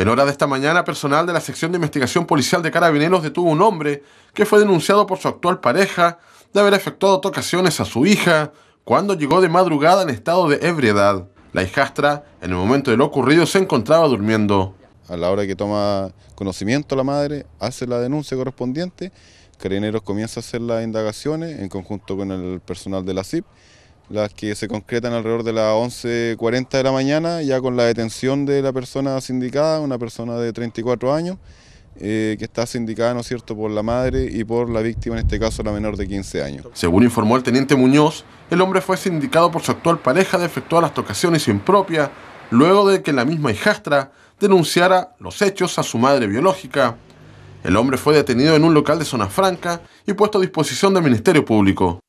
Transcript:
En hora de esta mañana, personal de la sección de investigación policial de Carabineros detuvo un hombre que fue denunciado por su actual pareja de haber efectuado tocaciones a su hija cuando llegó de madrugada en estado de ebriedad. La hijastra, en el momento de lo ocurrido, se encontraba durmiendo. A la hora que toma conocimiento la madre, hace la denuncia correspondiente, Carabineros comienza a hacer las indagaciones en conjunto con el personal de la CIP las que se concretan alrededor de las 11.40 de la mañana, ya con la detención de la persona sindicada, una persona de 34 años, eh, que está sindicada, ¿no cierto?, por la madre y por la víctima, en este caso la menor de 15 años. Según informó el teniente Muñoz, el hombre fue sindicado por su actual pareja de efectuar las tocaciones impropias, luego de que la misma hijastra denunciara los hechos a su madre biológica. El hombre fue detenido en un local de zona franca y puesto a disposición del Ministerio Público.